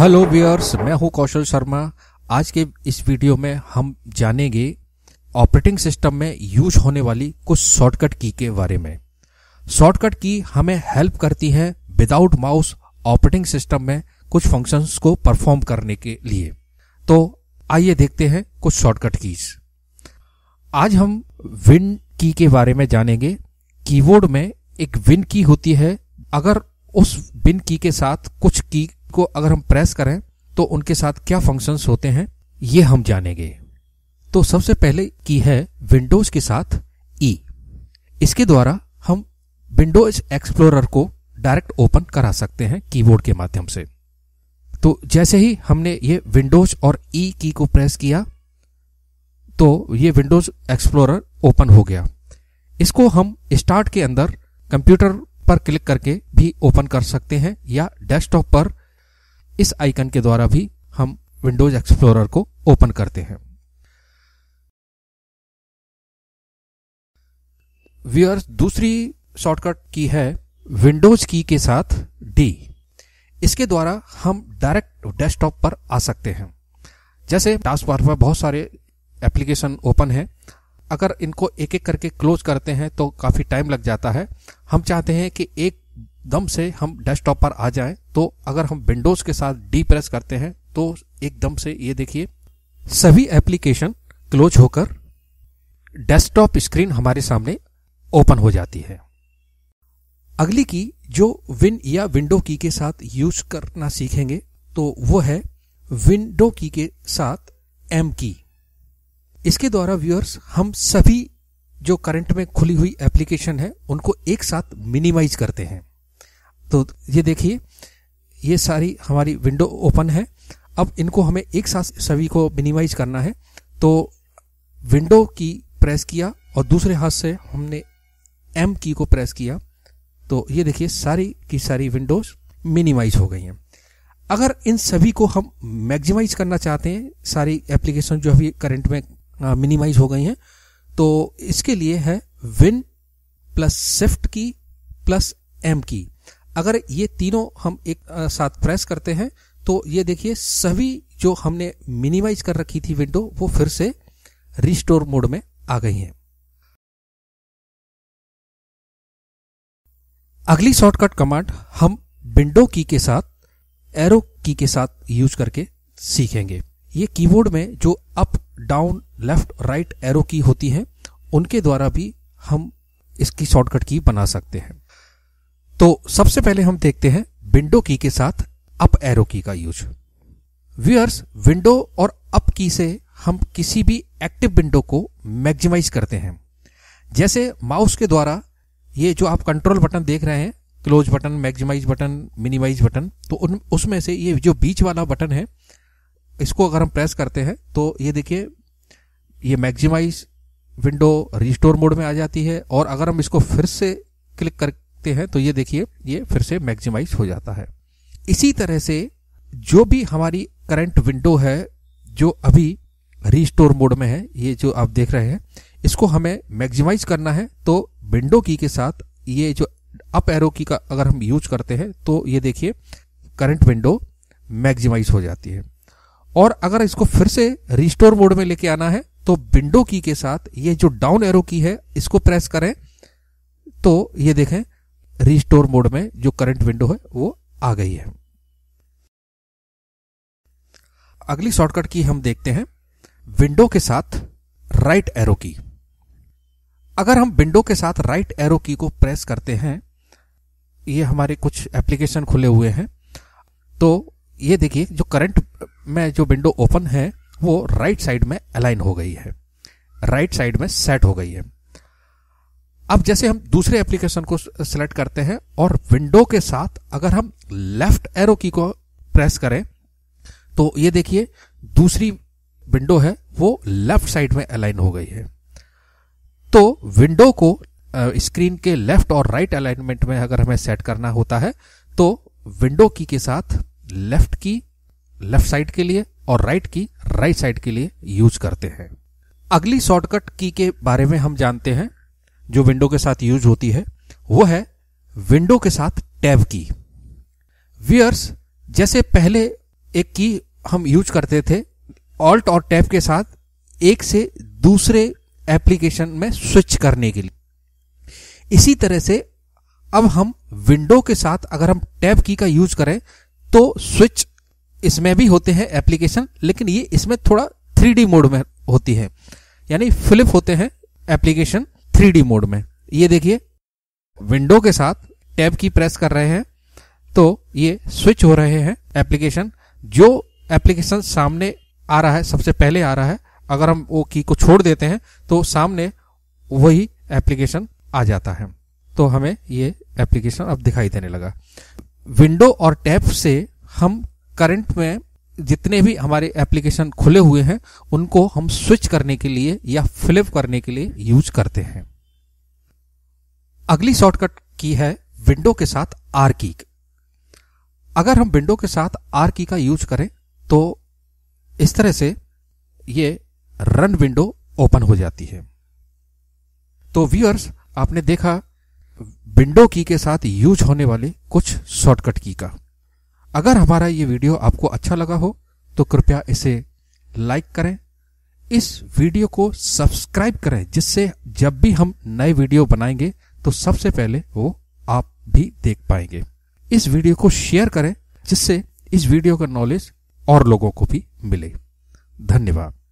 Hello viewers मैं हूं कौशल शर्मा आज के इस वीडियो में हम जानेंगे ऑपरेटिंग सिस्टम में यूज होने वाली कुछ शॉर्टकट की के बारे में शॉर्टकट की हमें हेल्प करती है विदाउट माउस ऑपरेटिंग सिस्टम में कुछ फंक्शंस को परफॉर्म करने के लिए तो आइए देखते हैं कुछ शॉर्टकट कीज आज हम विन की के बारे में जानेंगे कीबोर्ड में एक विन की होती है अगर उस बिन की के साथ कुछ की को अगर हम प्रेस करें तो उनके साथ क्या फंक्शंस होते हैं ये हम जानेंगे तो सबसे पहले की है विंडोज के साथ ई e। इसके द्वारा हम विंडोज एक्सप्लोरर को डायरेक्ट ओपन करा सकते हैं कीबोर्ड के माध्यम से तो जैसे ही हमने ये विंडोज और ई e की को प्रेस किया तो ये विंडोज एक्सप्लोरर ओपन हो गया इसको हम स्टार्ट के अंदर कंप्यूटर पर क्लिक करके भी ओपन कर सकते हैं या डेस्कटॉप पर इस आइकन के द्वारा भी हम विंडोज एक्सप्लोरर को ओपन करते हैं व्यूअर्स दूसरी शॉर्टकट की है विंडोज की के साथ डी इसके द्वारा हम डायरेक्ट डेस्कटॉप पर आ सकते हैं जैसे टास्क बार पर बहुत सारे एप्लीकेशन ओपन है अगर इनको एक एक करके क्लोज करते हैं तो काफ़ी टाइम लग जाता है हम चाहते हैं कि एक दम से हम डेस्कटॉप पर आ जाएं तो अगर हम विंडोज के साथ डी प्रेस करते हैं तो एकदम से ये देखिए सभी एप्लीकेशन क्लोज होकर डेस्कटॉप स्क्रीन हमारे सामने ओपन हो जाती है अगली की जो विन या विंडो की के साथ यूज करना सीखेंगे तो वो है विंडो की के साथ एम की इसके द्वारा व्यूअर्स हम सभी जो करंट में खुली हुई एप्लीकेशन है उनको एक साथ मिनिमाइज करते हैं तो ये देखिए ये सारी हमारी विंडो ओपन है अब इनको हमें एक साथ सभी को मिनिमाइज करना है तो विंडो की प्रेस किया और दूसरे हाथ से हमने एम की को प्रेस किया तो ये देखिए सारी की सारी विंडोज मिनिमाइज हो गई हैं अगर इन सभी को हम मैक्सिमाइज करना चाहते हैं सारी एप्लीकेशन जो अभी करंट में मिनिमाइज हो गई हैं तो इसके लिए है Win plus shift key plus M key अगर ये तीनों हम एक साथ प्रेस करते हैं तो ये देखिए सभी जो हमने मिनिमाइज कर रखी थी विंडो वो फिर से रिस्टोर मोड में आ गई है अगली शॉर्टकट कमांड हम विंडो की के साथ एरो की के साथ यूज करके सीखेंगे ये कीबोर्ड में जो up down left right arrow key होती है उनके द्वारा भी हम इसकी शॉर्टकट की बना सकते हैं तो सबसे पहले हम देखते हैं विंडो की के साथ अप एरो की का यूज व्यूअर्स विंडो और अप की से हम किसी भी एक्टिव विंडो को मैक्सिमाइज करते हैं जैसे माउस के द्वारा ये जो आप कंट्रोल बटन देख रहे हैं close button maximize button minimize button तो उन उसमें से ये जो बीच वाला बटन है इसको अगर हम प्रेस करते हैं तो ये देखिए ये मैक्सिमाइज विंडो रिस्टोर मोड में आ जाती है और अगर हम इसको फिर से क्लिक कर रखते हैं तो ये देखिए ये फिर से मैक्सिमाइज हो जाता है इसी तरह से जो भी हमारी करंट विंडो है जो अभी रिस्टोर मोड में है ये जो आप देख रहे हैं इसको हमें मैक्सिमाइज करना है तो विंडो की के साथ ये जो अप एरो की का अगर हम यूज करते हैं तो ये देखिए करंट विंडो मैक्सिमाइज हो जाती है और अगर इसको फिर से रिस्टोर मोड में लेके आना है तो विंडो की के साथ ये जो डाउन एरो की है इसको प्रेस करें तो ये देखें रिस्टोर मोड में जो करंट विंडो है वो आ गई है अगली शॉर्टकट की हम देखते हैं विंडो के साथ राइट एरो की अगर हम विंडो के साथ राइट एरो की को प्रेस करते हैं ये हमारे कुछ एप्लीकेशन खुले हुए हैं तो ये देखिए जो करंट में जो विंडो ओपन है वो राइट साइड में अलाइन हो गई है राइट साइड में सेट हो गई है अब जैसे हम दूसरे एप्लीकेशन को सिलेक्ट करते हैं और विंडो के साथ अगर हम लेफ्ट एरो की को प्रेस करें तो ये देखिए दूसरी विंडो है वो लेफ्ट साइड में अलाइन हो गई है तो विंडो को स्क्रीन के लेफ्ट और राइट अलाइनमेंट में अगर हमें सेट करना होता है तो विंडो की के साथ लेफ्ट की लेफ्ट साइड के लिए और राइट की राइट साइड के लिए यूज करते हैं अगली शॉर्टकट की के बारे में हम जानते हैं जो विंडो के साथ यूज होती है वो है विंडो के साथ टैब की वियर्स जैसे पहले एक की हम यूज करते थे ऑल्ट और टैब के साथ एक से दूसरे एप्लीकेशन में स्विच करने के लिए इसी तरह से अब हम विंडो के साथ अगर हम टैब की का यूज करें तो स्विच इसमें भी होते हैं एप्लीकेशन लेकिन ये इसमें थोड़ा थ्री मोड में होती है यानी फ्लिप होते हैं एप्लीकेशन थ्री मोड में ये देखिए विंडो के साथ टैब की प्रेस कर रहे हैं तो ये स्विच हो रहे हैं एप्लीकेशन जो एप्लीकेशन सामने आ रहा है सबसे पहले आ रहा है अगर हम वो की को छोड़ देते हैं तो सामने वही एप्लीकेशन आ जाता है तो हमें ये एप्लीकेशन अब दिखाई देने लगा विंडो और टैब से हम करंट में जितने भी हमारे एप्लीकेशन खुले हुए हैं उनको हम स्विच करने के लिए या फ्लिप करने के लिए यूज करते हैं अगली शॉर्टकट की है विंडो के साथ आर की अगर हम विंडो के साथ आर की का यूज करें तो इस तरह से ये रन विंडो ओपन हो जाती है तो व्यूअर्स आपने देखा विंडो की के साथ यूज होने वाले कुछ शॉर्टकट की का अगर हमारा ये वीडियो आपको अच्छा लगा हो तो कृपया इसे लाइक करें इस वीडियो को सब्सक्राइब करें जिससे जब भी हम नए वीडियो बनाएंगे तो सबसे पहले वो आप भी देख पाएंगे इस वीडियो को शेयर करें जिससे इस वीडियो का नॉलेज और लोगों को भी मिले धन्यवाद